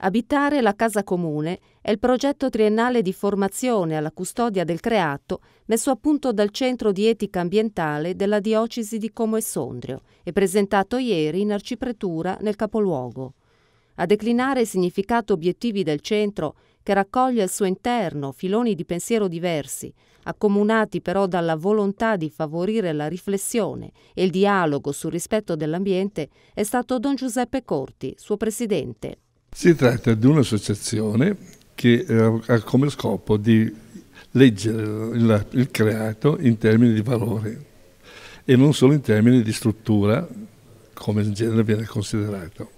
Abitare la casa comune è il progetto triennale di formazione alla custodia del creato messo a punto dal Centro di Etica Ambientale della Diocesi di Como e Sondrio e presentato ieri in arcipretura nel capoluogo. A declinare i significati obiettivi del centro, che raccoglie al suo interno filoni di pensiero diversi, accomunati però dalla volontà di favorire la riflessione e il dialogo sul rispetto dell'ambiente, è stato Don Giuseppe Corti, suo presidente. Si tratta di un'associazione che eh, ha come scopo di leggere il, creato in termini di valore e non solo in termini di struttura, come in genere viene considerato.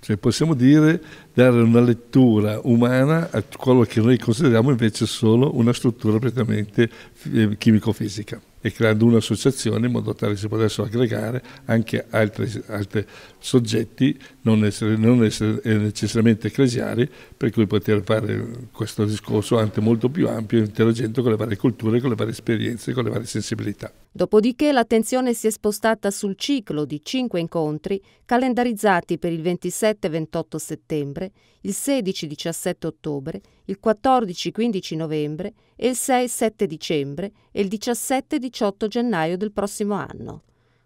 Cioè possiamo dire dare una lettura umana a quello che noi consideriamo invece solo una struttura prettamente eh, chimico-fisica e creando un'associazione in modo tale che si potessero aggregare anche altri, altri soggetti non, essere, non essere eh, necessariamente ecclesiari per cui poter fare questo discorso anche molto più ampio interagendo con le varie culture, con le varie esperienze, con le varie sensibilità. Dopodiché l'attenzione si è spostata sul ciclo di cinque incontri calendarizzati per il 27-28 settembre, il 16-17 ottobre, il 14-15 novembre e il 6-7 dicembre e il 17 dicembre 18 gennaio del prossimo anno.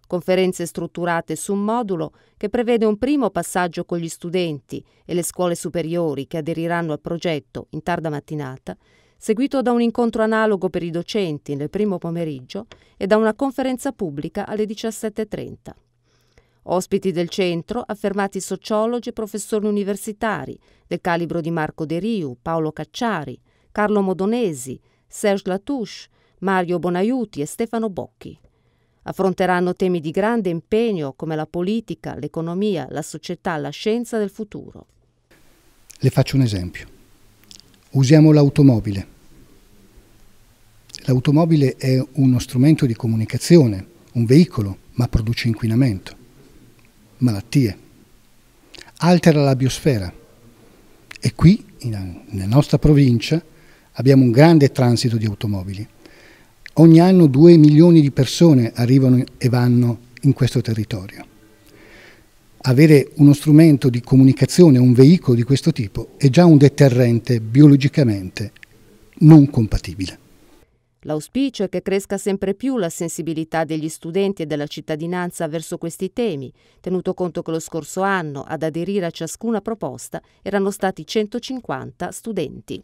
Conferenze strutturate su un modulo che prevede un primo passaggio con gli studenti e le scuole superiori che aderiranno al progetto in tarda mattinata, seguito da un incontro analogo per i docenti nel primo pomeriggio e da una conferenza pubblica alle 17.30. Ospiti del centro, affermati sociologi e professori universitari del calibro di Marco De Riu, Paolo Cacciari, Carlo Modonesi, Serge Latouche, Mario Bonaiuti e Stefano Bocchi. Affronteranno temi di grande impegno come la politica, l'economia, la società, la scienza del futuro. Le faccio un esempio. Usiamo l'automobile. L'automobile è uno strumento di comunicazione, un veicolo, ma produce inquinamento, malattie, altera la biosfera. E qui, in, nella nostra provincia, abbiamo un grande transito di automobili. Ogni anno 2 milioni di persone arrivano e vanno in questo territorio. Avere uno strumento di comunicazione, un veicolo di questo tipo, è già un deterrente biologicamente non compatibile. L'auspicio è che cresca sempre più la sensibilità degli studenti e della cittadinanza verso questi temi, tenuto conto che lo scorso anno ad aderire a ciascuna proposta erano stati 150 studenti.